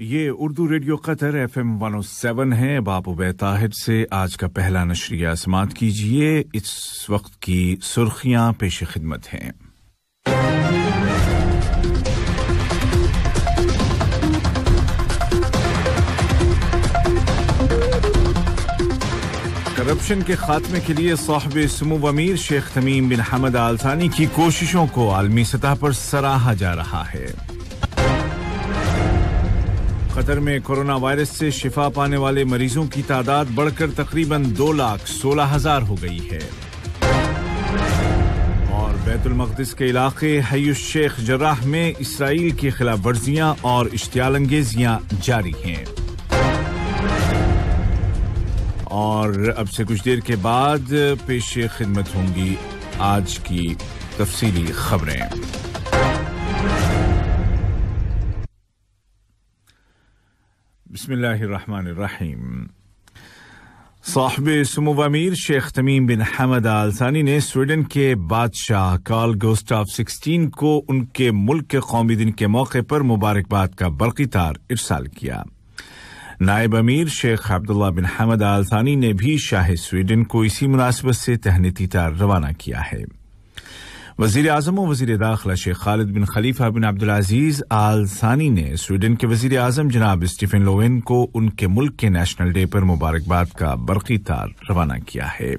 ये Urdu radio Qatar F M one O seven है बापू बैताहिर से आज का पहला नशरिया समात कीजिए इस वक्त की सुर्खियां पेश खिदमत हैं करप्शन के खात्मे के लिए साहब समूह अमीर शेख तमीम बिन हमद आलसानी की कोशिशों को आलमी सतह पर सराहा जा रहा है कतर में कोरोना वायरस से शिफा पाने वाले मरीजों की तादाद बढ़कर तकरीबन दो लाख सोलह हजार हो गई है और बैतुलमकदस के इलाके हयुस शेख जर्राह में इसराइल की खिलाफ वर्जियां और इश्तियाल अंगेजियां जारी हैं और अब से कुछ देर के बाद पेश खिदमत होंगी आज की तफसीली खबरें बिस्मिल्लाहिर्रहमानिर्रहीम साहब समूव अमीर शेख तमीम बिन हमद आलसानी ने स्वीडन के बादशाह कार्ल गोस्टाफ 16 को उनके मुल्क के कौमी दिन के मौके पर मुबारकबाद का बरकी तार इरसाल किया नायब अमीर शेख अब्दुल्ला बिन हमद आलसानी ने भी शाह स्वीडन को इसी मुनासबत से तहनीती तार रवाना किया है वजीर अजम और वजीर दाखिला शेख खालिद बिन खलीफा बिन अब्दुलजीज़ आल सानी ने स्वीडन के वजीर अजम जनाब स्टीफन लोवेन को उनके मुल्क के नेशनल डे पर मुबारकबाद का बरकी तार रवाना किया है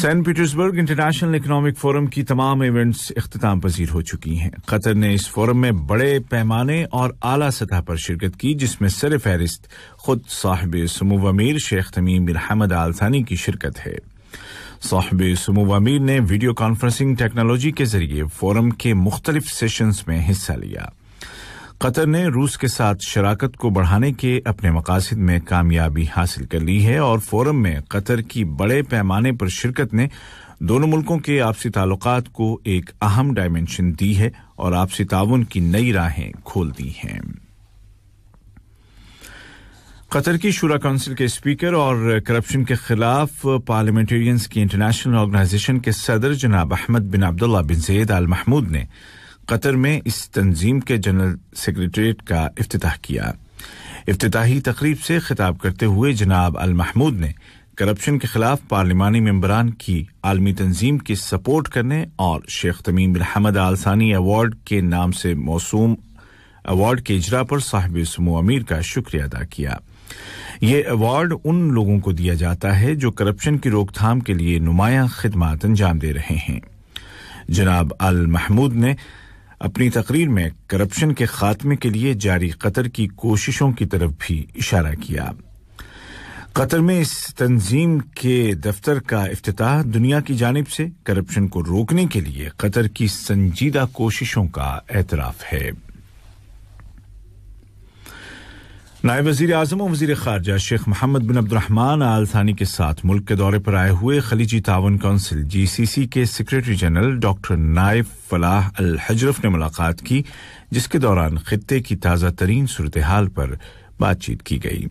Saint Petersburg International Economic Forum की तमाम इवेंट्स अख्ताम पजीर हो चुकी हैं कतर ने इस फोरम में बड़े पैमाने और आला सतह पर शिरकत की जिसमें सर फहरिस्त खुद साहिब समूव अमीर शेख तमीम बिन हमद आलसानी की शिरकत है साहब समूह अमीर ने वीडियो कॉन्फ्रेंसिंग टेक्नोलॉजी के जरिए फोरम के मुख्तलिफ सेशंस में हिस्सा लिया कतर ने रूस के साथ शराकत को बढ़ाने के अपने मकासद में कामयाबी हासिल कर ली है और फोरम में कतर की बड़े पैमाने पर शिरकत ने दोनों मुल्कों के आपसी ताल्लुक को एक अहम डायमेंशन दी है और आपसी ताउन की नई राहें खोल दी हैं कतर की शुरा काउंसिल के स्पीकर और करप्शन के खिलाफ पार्लियामेंटेरियंस की इंटरनेशनल ऑर्गेनाइजेशन के सदर जनाब अहमद बिन अब्दुल्ला बिन जैद अल महमूद ने कतर में इस तंजीम के जनरल सेक्रेटरीट का अफ्ताह किया अफ्ती तकरीब से खिताब करते हुए जनाब अल महमूद ने करप्शन के खिलाफ पार्लिमानी मम्बरान की आलमी तंजीम की सपोर्ट करने और Sheikh Tamim bin Hamad Al Thani award के नाम से मौसू अवार्ड के इजरा पर साहिब समूह अमीर का शुक्रिया अदा किया ये अवार्ड उन लोगों को दिया जाता है जो करप्शन की रोकथाम के लिए नुमाया खदमात अंजाम दे रहे हैं जनाब अल महमूद ने अपनी तकरीर में करप्शन के खात्मे के लिए जारी कतर की कोशिशों की तरफ भी इशारा किया कतर में इस तंजीम के दफ्तर का अफ्ताह दुनिया की जानब से करप्शन को रोकने के लिए कतर की संजीदा कोशिशों का एतराफ़ है नायब वजीर अजम और वजीर खारजा शेख मोहम्मद बिन अब्दुलरहमान आल थानी के साथ मुल्क के दौरे पर आए हुए खलीजी तावन काउंसिल जी सी सी के सेक्रेटरी जनरल डॉक्टर नायब फलाह अल हजरफ ने मुलाकात की जिसके दौरान खत्े की ताज़ा तरीन सूरत हाल पर बातचीत की गई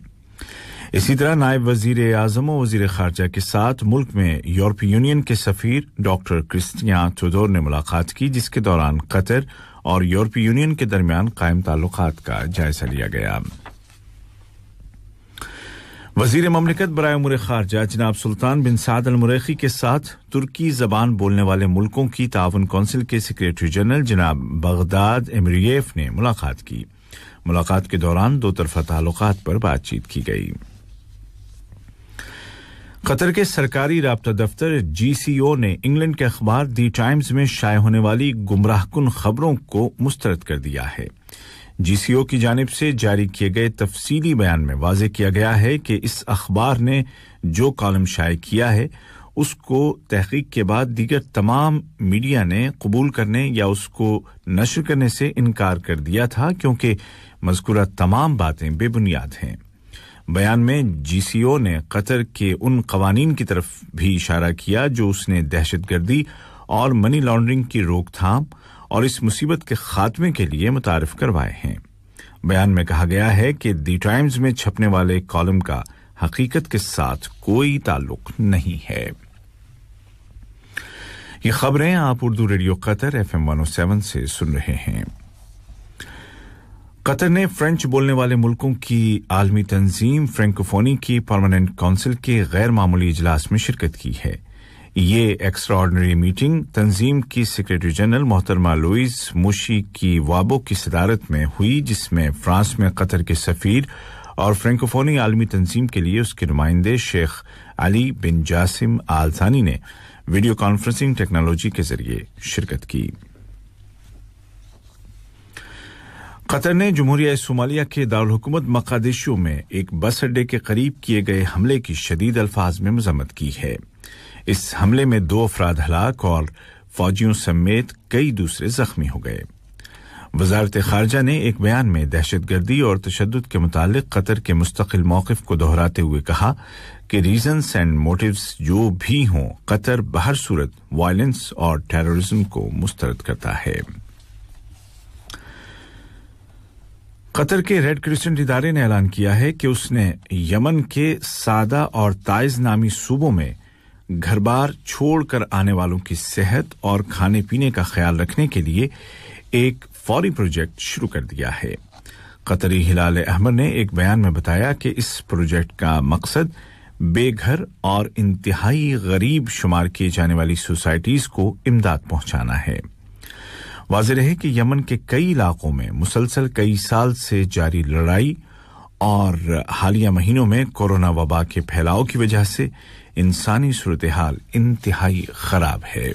इसी तरह नायब वजीर अजम और वजीर खारजा के साथ मुल्क में यूरोपीय यूनियन के सफीर डॉक्टर क्रिस्टिया टोडोर ने मुलाकात की जिसके दौरान कतर और यूरोपीय यूनियन के दरमियान कायम ताल्लुक का जायजा लिया गया वजीर ममलिकत बर उमर खारजा जनाब सुल्तान बिन साद अलमरखी के साथ तुर्की जबान बोलने वाले मुल्कों की ताउन कौंसिल के सेक्रेटरी जनरल जनाब बगदाद एमरीफ ने मुलाकात की मुलाकात के दौरान दो तरफा ताल्लुक पर बातचीत की गई कतर के सरकारी रबता दफ्तर जी सी ओ ने इंग्लैंड के अखबार दी टाइम्स में शाये होने वाली गुमराहकुन खबरों को मुस्तरद कर दिया है जीसीओ की जानब से जारी किए गए तफसीली बयान में वाज किया गया है कि इस अखबार ने जो कॉलम शाये किया है उसको तहकीक के बाद दीगर तमाम मीडिया ने कबूल करने या उसको नशर करने से इनकार कर दिया था क्योंकि मजकूरा तमाम बातें बेबुनियाद हैं बयान में जीसीओ ने कतर के उन कवानीन की तरफ भी इशारा किया जो उसने दहशतगर्दी और मनी लॉन्ड्रिंग की रोकथाम और इस मुसीबत के खात्मे के लिए मुतारफ करवाए हैं बयान में कहा गया है कि दी टाइम्स में छपने वाले कॉलम का हकीकत के साथ कोई ताल्लुक नहीं है ये खबरें आप Urdu radio Qatar F M one seven से सुन रहे हैं कतर ने फ्रेंच बोलने वाले मुल्कों की आलमी तंजीम फ्रेंकोफोनी की परमानेंट काउंसिल के गैर मामूली इजलास में शिरकत की है ये एक्स्ट्राऑर्डनरी मीटिंग तंजीम की सेक्रेटरी जनरल मोहतरमा लुइस मुशी की वाबो की सदारत में हुई जिसमें फ्रांस में कतर के सफ़ीर और फ्रेंकोफोनी आलमी तंजीम के लिए उसके नुमाइंदे शेख अली बिन जासिम आलसानी ने वीडियो कॉन्फ्रेंसिंग टेक्नोलॉजी के जरिए शिरकत की कतर ने जमहूरिया सोमालिया के दारकूमत मकादिशों में एक बस अड्डे के करीब किए गए हमले की शदीद अल्फाज में मजम्मत की है इस हमले में दो अफराद हलाक और फौजियों समेत कई दूसरे जख्मी हो गए वजारत खारजा ने एक बयान में दहशतगर्दी और तशद के मुताल कतर के मुस्तकिल मौकफ को दोहराते हुए कहा कि रीजन्स एंड मोटिव्स जो भी हों कतर बहर सूरत वायलेंस और टेररिज्म को मुस्तरद करता है कतर के रेड क्रिसेंट इदारे ने ऐलान किया है कि उसने यमन के सादा और ताइज नामी सूबों में घर बार छोड़कर आने वालों की सेहत और खाने पीने का ख्याल रखने के लिए एक फौरी प्रोजेक्ट शुरू कर दिया है कतरी हिलाल अहमद ने एक बयान में बताया कि इस प्रोजेक्ट का मकसद बेघर और इंतहाई गरीब शुमार किए जाने वाली सोसाइटीज़ को इमदाद पहुंचाना है वाज रहे कि यमन के कई इलाकों में मुसलसल कई साल से जारी लड़ाई और हालिया महीनों में कोरोना वबा के फैलाव की वजह से इंसानी सूरत हाल इंतहाई खराब है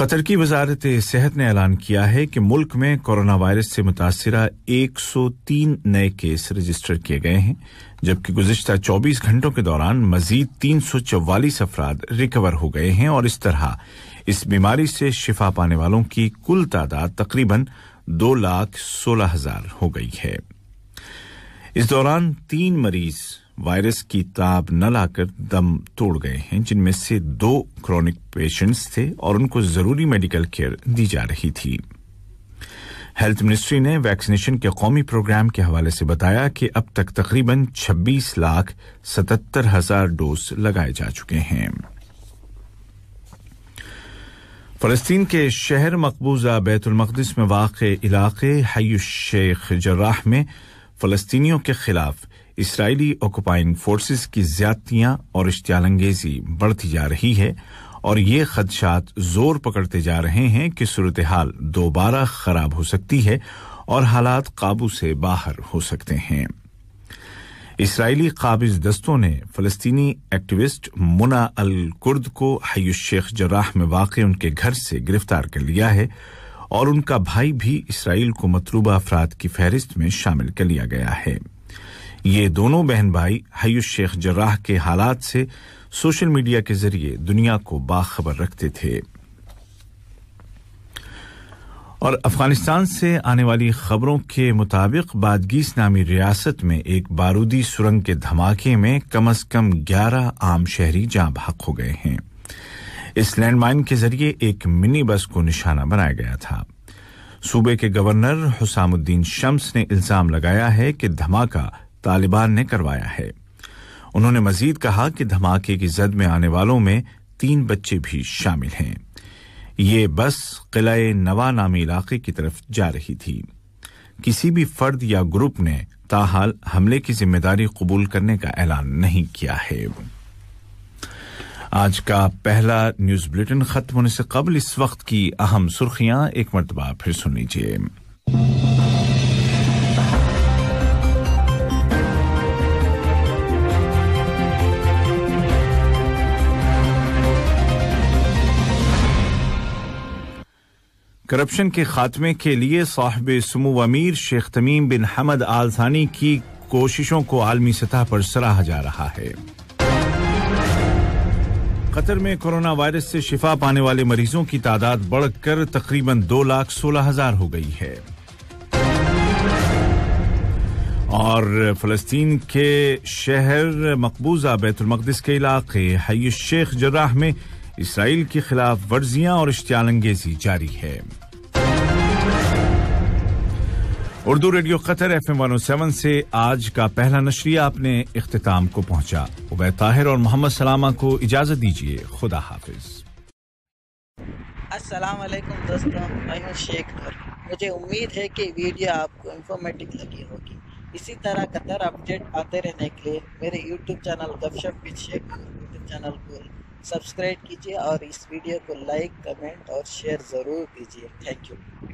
कतर की वजारत सेहत ने ऐलान किया है कि मुल्क में कोरोना वायरस से मुतासरा 103 नए केस रजिस्टर किए गए हैं जबकि गुजशत 24 घंटों के दौरान मजीद तीन सौ चौवालीस अफराद रिकवर हो गए हैं और इस तरह इस बीमारी से शिफा पाने वालों की कुल तादाद तकरीबन दो लाख सोलह हजार हो गई है इस दौरान तीन मरीज वायरस की ताब न लाकर दम तोड़ गए हैं जिनमें से दो क्रॉनिक पेशेंट्स थे और उनको जरूरी मेडिकल केयर दी जा रही थी हेल्थ मिनिस्ट्री ने वैक्सीनेशन के कौमी प्रोग्राम के हवाले से बताया कि अब तक तकरीबन 26 लाख सतहत्तर हजार डोज लगाए जा चुके हैं फ़लस्तीन के शहर मकबूजा बैतुलमक़दस में वाक़ इलाके हय शेख जर्राह में फ़लस्तीनियों के ख़िलाफ़ इसराइली ऑक्यूपाइंग फोर्सेस की ज़्यादतियाँ और इश्तियालंगेज़ी बढ़ती जा रही है और ये खदशात जोर पकड़ते जा रहे हैं कि सूरत हाल दोबारा ख़राब हो सकती है और हालात काबू से बाहर हो सकते हैं इसराइली काबिज दस्तों ने फलस्तीनी एक्टिविस्ट मुना अल कुर्द को हयुश शेख जराह में वाक़ उनके घर से गिरफ्तार कर लिया है और उनका भाई भी इसराइल को मतलूबा अफराद की फहरिस्त में शामिल कर लिया गया है ये दोनों बहन भाई हयुश शेख जराह के हालात से सोशल मीडिया के जरिए दुनिया को बाखबर रखते थे और अफगानिस्तान से आने वाली खबरों के मुताबिक बादगीस नामी रियासत में एक बारूदी सुरंग के धमाके में कम अज कम ग्यारह आम शहरी जहां भाग हो गए हैं इस लैंडमाइन के जरिए एक मिनी बस को निशाना बनाया गया था सूबे के गवर्नर हुसामुद्दीन शम्स ने इल्जाम लगाया है कि धमाका तालिबान ने करवाया है उन्होंने मजीद कहा कि धमाके की जद में आने वालों में तीन बच्चे भी शामिल हैं ये बस किले नवा नामी इलाके की तरफ जा रही थी किसी भी फर्द या ग्रुप ने ताहाल हमले की जिम्मेदारी कबूल करने का ऐलान नहीं किया है आज का पहला न्यूज बुलेटिन खत्म होने से कबल इस वक्त की अहम सुर्खियां एक मरतबा फिर सुन लीजिए करप्शन के खात्मे के लिए साहब समू अमीर शेख तमीम बिन हमद आलसानी की कोशिशों को आलमी सतह पर सराहा जा रहा है कतर में कोरोना वायरस से शिफा पाने वाले मरीजों की तादाद बढ़कर तकरीबन दो लाख सोलह हजार हो गई है और फलस्तीन के शहर मकबूजा बैतुलमकदस के इलाके हय शेख जर्राह में इसराइल के खिलाफ वर्जियां और इश्तियालंगेजी जारी है Urdu radio Qatar F M seven से आज का पहला नशरिया अपने अख्ताम को पहुंचा उबैद ताहिर और मोहम्मद सलामा को इजाज़त दीजिए खुदा हाफिज अस्सलाम वालेकुम दोस्तों मैं हूँ शेख नूर मुझे उम्मीद है कि वीडियो आपको इन्फॉर्मेटिव लगी होगी इसी तरह कतर अपडेट आते रहने के लिए मेरे YouTube channel Gupshup with Sheikh YouTube channel को सब्सक्राइब कीजिए और इस वीडियो को लाइक कमेंट और शेयर ज़रूर कीजिए थैंक यू